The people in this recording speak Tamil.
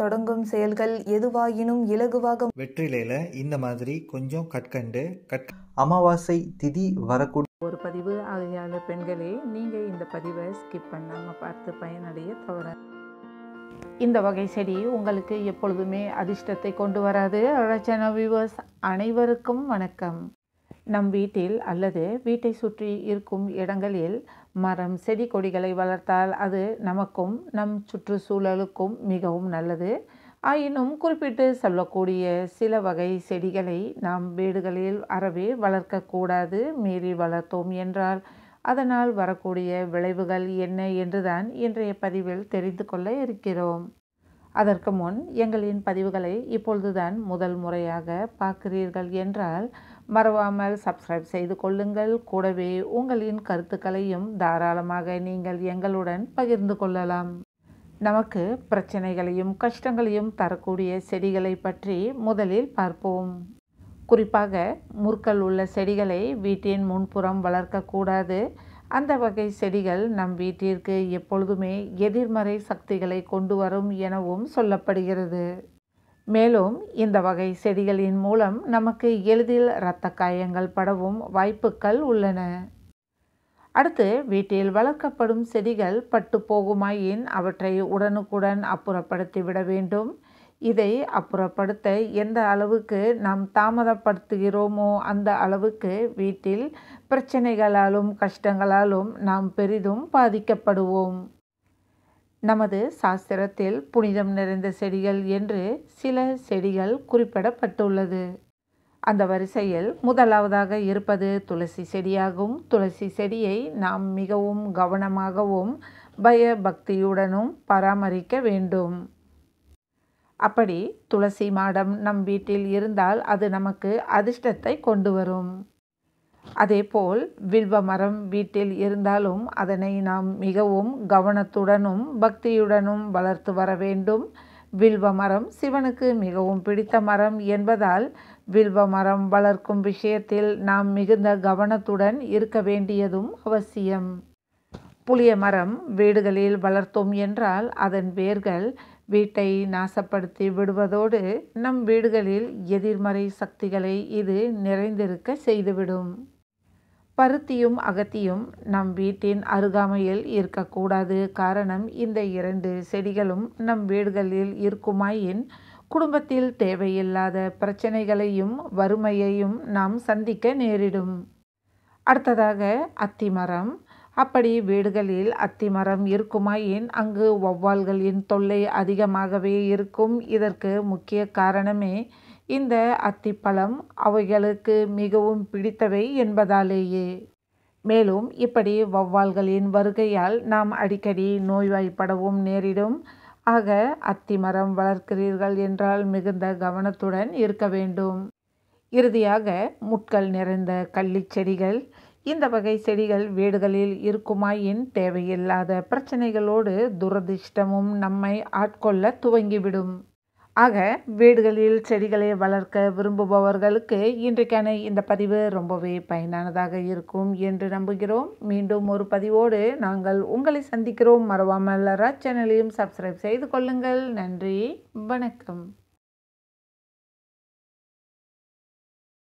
தொடங்கும் செயல்கள் எதுவாயினும் இலகுவாக வெற்றிலையில இந்த மாதிரி கொஞ்சம் கற்கண்டு கட் அமாவாசை திதி வரக்கூடிய ஒரு பதிவு ஆகையால பெண்களே நீங்க இந்த பதிவை ஸ்கிப் பண்ணாம பார்த்து பயனடைய தவற இந்த வகை செடி உங்களுக்கு எப்பொழுதுமே அதிர்ஷ்டத்தை கொண்டு வராது ரச்சனா வியூவர்ஸ் அனைவருக்கும் வணக்கம் நம் வீட்டில் அல்லது வீட்டை சுற்றி இருக்கும் இடங்களில் மரம் செடி கொடிகளை வளர்த்தால் அது நமக்கும் நம் சுற்றுச்சூழலுக்கும் மிகவும் நல்லது ஆயினும் குறிப்பிட்டு சொல்லக்கூடிய சில வகை செடிகளை நாம் வீடுகளில் அறவே வளர்க்கக்கூடாது மீறி வளர்த்தோம் என்றால் அதனால் வரக்கூடிய விளைவுகள் என்ன என்றுதான் இன்றைய பதிவில் தெரிந்து கொள்ள இருக்கிறோம் அதற்கு முன் எங்களின் பதிவுகளை இப்பொழுதுதான் முதல் முறையாக பார்க்கிறீர்கள் என்றால் மறவாமல் சப்ஸ்கிரைப் செய்து கொள்ளுங்கள் கூடவே உங்களின் கருத்துக்களையும் தாராளமாக நீங்கள் எங்களுடன் பகிர்ந்து கொள்ளலாம் நமக்கு பிரச்சனைகளையும் கஷ்டங்களையும் தரக்கூடிய செடிகளை பற்றி முதலில் பார்ப்போம் குறிப்பாக முற்கள் உள்ள செடிகளை வீட்டின் முன்புறம் வளர்க்கக்கூடாது அந்த வகை செடிகள் நம் வீட்டிற்கு எப்பொழுதுமே எதிர்மறை சக்திகளை கொண்டு வரும் எனவும் சொல்லப்படுகிறது மேலும் இந்த வகை செடிகளின் மூலம் நமக்கு எளிதில் இரத்த காயங்கள் படவும் வாய்ப்புகள் உள்ளன அடுத்து வீட்டில் வளர்க்கப்படும் செடிகள் பட்டு போகுமாயின் அவற்றை உடனுக்குடன் அப்புறப்படுத்தி விட வேண்டும் இதை அப்புறப்படுத்த எந்த அளவுக்கு நாம் தாமதப்படுத்துகிறோமோ அந்த அளவுக்கு வீட்டில் பிரச்சனைகளாலும் கஷ்டங்களாலும் நாம் பெரிதும் பாதிக்கப்படுவோம் நமது சாஸ்திரத்தில் புனிதம் நிறைந்த செடிகள் என்று சில செடிகள் குறிப்பிடப்பட்டுள்ளது அந்த வரிசையில் முதலாவதாக இருப்பது துளசி செடியாகும் துளசி செடியை நாம் மிகவும் கவனமாகவும் பயபக்தியுடனும் பராமரிக்க வேண்டும் அப்படி துளசி மாடம் நம் வீட்டில் இருந்தால் அது நமக்கு அதிர்ஷ்டத்தை கொண்டு வரும் அதேபோல் வில்வ மரம் வீட்டில் இருந்தாலும் அதனை நாம் மிகவும் கவனத்துடனும் பக்தியுடனும் வளர்த்து வர வேண்டும் வில்வ மரம் சிவனுக்கு மிகவும் பிடித்த மரம் என்பதால் வில்வ மரம் வளர்க்கும் விஷயத்தில் நாம் மிகுந்த கவனத்துடன் இருக்க வேண்டியதும் அவசியம் புளிய மரம் வீடுகளில் வளர்த்தோம் என்றால் அதன் வேர்கள் வீட்டை நாசப்படுத்தி விடுவதோடு நம் வீடுகளில் எதிர்மறை சக்திகளை இது நிறைந்திருக்க செய்துவிடும் பருத்தியும் அகத்தியும் நம் வீட்டின் அருகாமையில் இருக்கக்கூடாது காரணம் இந்த இரண்டு செடிகளும் நம் வீடுகளில் இருக்குமாயின் குடும்பத்தில் தேவையில்லாத பிரச்சனைகளையும் வறுமையையும் நாம் சந்திக்க நேரிடும் அடுத்ததாக அத்திமரம் அப்படி வீடுகளில் அத்திமரம் இருக்குமாயின் அங்கு வௌவால்களின் தொல்லை அதிகமாகவே இருக்கும் இதற்கு முக்கிய காரணமே இந்த அத்திப்பழம் அவைகளுக்கு மிகவும் பிடித்தவை என்பதாலேயே மேலும் இப்படி வௌவால்களின் வருகையால் நாம் அடிக்கடி நோய்வாய்ப்படவும் நேரிடும் ஆக அத்திமரம் வளர்க்கிறீர்கள் என்றால் மிகுந்த கவனத்துடன் இருக்க வேண்டும் இறுதியாக முட்கள் நிறைந்த கள்ளிச் செடிகள் இந்த வகை செடிகள் வீடுகளில் இருக்குமாயின் தேவையில்லாத பிரச்சனைகளோடு துரதிர்ஷ்டமும் நம்மை ஆட்கொள்ள துவங்கிவிடும் ஆக வீடுகளில் செடிகளை வளர்க்க விரும்புபவர்களுக்கு இன்றைக்கான இந்த பதிவு ரொம்பவே பயனானதாக இருக்கும் என்று நம்புகிறோம் மீண்டும் ஒரு பதிவோடு நாங்கள் உங்களை சந்திக்கிறோம் மறவாமல் சேனலையும் சப்ஸ்கிரைப் செய்து கொள்ளுங்கள் நன்றி வணக்கம்